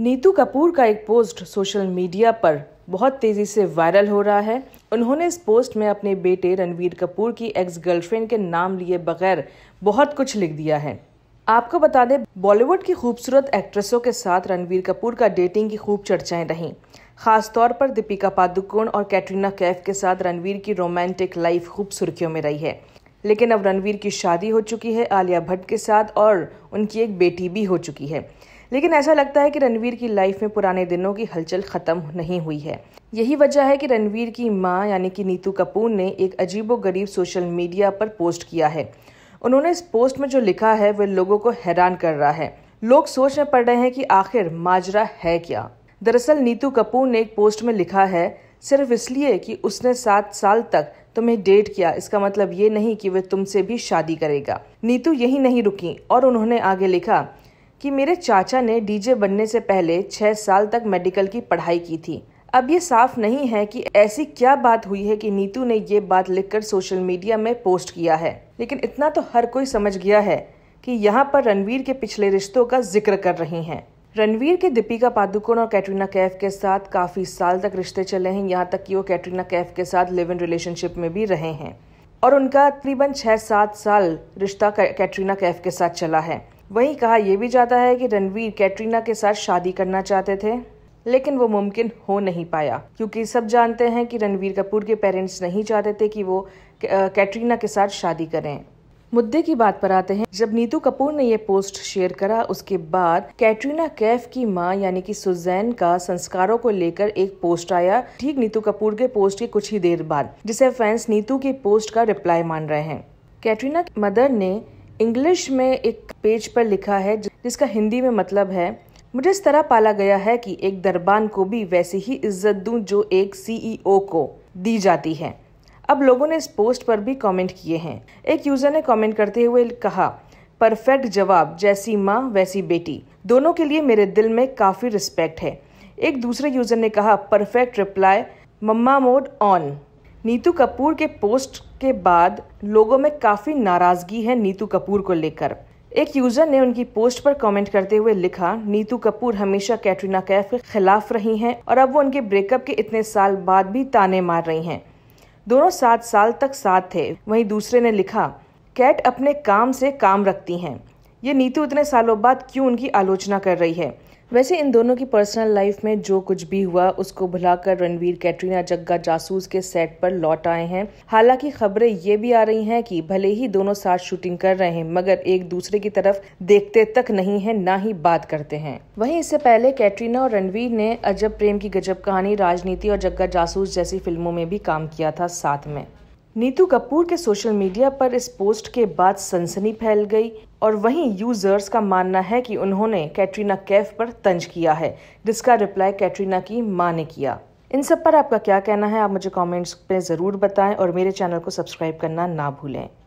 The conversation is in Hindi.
नीतू कपूर का एक पोस्ट सोशल मीडिया पर बहुत तेजी से वायरल हो रहा है उन्होंने इस पोस्ट में अपने बेटे रणवीर कपूर की एक्स गर्लफ्रेंड के नाम लिए बगैर बहुत कुछ लिख दिया है आपको बता दें बॉलीवुड की खूबसूरत एक्ट्रेसों के साथ रणवीर कपूर का डेटिंग की खूब चर्चाएं रहीं खासतौर पर दीपिका पादुकोण और कैटरीना कैफ के साथ रणवीर की रोमांटिक लाइफ खूब सुर्खियों में रही है लेकिन अब रणवीर की शादी हो चुकी है आलिया भट्ट के साथ और उनकी एक बेटी भी हो चुकी है लेकिन ऐसा लगता है कि रणवीर की लाइफ में पुराने दिनों की हलचल खत्म नहीं हुई है यही वजह है कि रणवीर की माँ यानी कि नीतू कपूर ने एक अजीबोगरीब सोशल मीडिया पर पोस्ट किया है उन्होंने इस पोस्ट में जो लिखा है वह लोगों को हैरान कर रहा है लोग सोच में पड़ रहे हैं कि आखिर माजरा है क्या दरअसल नीतू कपूर ने एक पोस्ट में लिखा है सिर्फ इसलिए कि उसने सात साल तक तुम्हें डेट किया इसका मतलब ये नहीं कि वह तुमसे भी शादी करेगा नीतू यही नहीं रुकी और उन्होंने आगे लिखा कि मेरे चाचा ने डीजे बनने से पहले छह साल तक मेडिकल की पढ़ाई की थी अब ये साफ नहीं है कि ऐसी क्या बात हुई है कि नीतू ने ये बात लिखकर सोशल मीडिया में पोस्ट किया है लेकिन इतना तो हर कोई समझ गया है कि यहाँ पर रणवीर के पिछले रिश्तों का जिक्र कर रही हैं रणवीर के दीपिका पादुकोण और कैटरीना कैफ के साथ काफ़ी साल तक रिश्ते चले हैं यहाँ तक कि वो कैटरीना कैफ के साथ लिव इन रिलेशनशिप में भी रहे हैं और उनका तकरीबन छह सात साल रिश्ता कैटरीना कैफ के साथ चला है वहीं कहा यह भी जाता है कि रणवीर कैटरीना के साथ शादी करना चाहते थे लेकिन वो मुमकिन हो नहीं पाया क्योंकि सब जानते हैं कि रणवीर कपूर के पेरेंट्स नहीं चाहते थे कि वो कैटरीना के साथ शादी करें मुद्दे की बात पर आते हैं जब नीतू कपूर ने यह पोस्ट शेयर करा उसके बाद कैटरीना कैफ की मां यानी कि सुजैन का संस्कारों को लेकर एक पोस्ट आया ठीक नीतू कपूर के पोस्ट के कुछ ही देर बाद जिसे फैंस नीतू के पोस्ट का रिप्लाई मान रहे हैं कैटरीना मदर ने इंग्लिश में एक पेज पर लिखा है जिसका हिंदी में मतलब है मुझे इस तरह पाला गया है कि एक दरबान को भी वैसी ही इज्जत दूं जो एक सीईओ e को दी जाती है अब लोगों ने इस पोस्ट पर भी कमेंट किए हैं एक यूज़र ने कमेंट करते हुए कहा परफेक्ट जवाब जैसी माँ वैसी बेटी दोनों के लिए मेरे दिल में काफ़ी रिस्पेक्ट है एक दूसरे यूज़र ने कहा perfect reply mumma mode on Neetu Kapoor के पोस्ट के बाद लोगों में काफ़ी नाराज़गी है नीतू कपूर को लेकर एक यूज़र ने उनकी पोस्ट पर कमेंट करते हुए लिखा नीतू कपूर हमेशा कैटरीना कैफ के खिलाफ रही हैं और अब वो उनके ब्रेकअप के इतने साल बाद भी ताने मार रही हैं दोनों सात साल तक साथ थे वहीं दूसरे ने लिखा कैट अपने काम से काम रखती हैं ये नीतू इतने सालों बाद क्यों उनकी आलोचना कर रही है वैसे इन दोनों की पर्सनल लाइफ में जो कुछ भी हुआ उसको भुलाकर रणवीर कैटरीना जग्गा जासूस के सेट पर लौट आए हैं हालांकि खबरें ये भी आ रही हैं कि भले ही दोनों साथ शूटिंग कर रहे हैं मगर एक दूसरे की तरफ देखते तक नहीं है ना ही बात करते हैं वहीं इससे पहले कैटरीना और रणवीर ने अजब प्रेम की गजब कहानी राजनीति और जग्गा जासूस जैसी फिल्मों में भी काम किया था साथ में नीतू कपूर के सोशल मीडिया पर इस पोस्ट के बाद सनसनी फैल गई और वहीं यूजर्स का मानना है कि उन्होंने कैटरीना कैफ पर तंज किया है जिसका रिप्लाई कैटरीना की मां ने किया इन सब पर आपका क्या कहना है आप मुझे कमेंट्स में ज़रूर बताएं और मेरे चैनल को सब्सक्राइब करना ना भूलें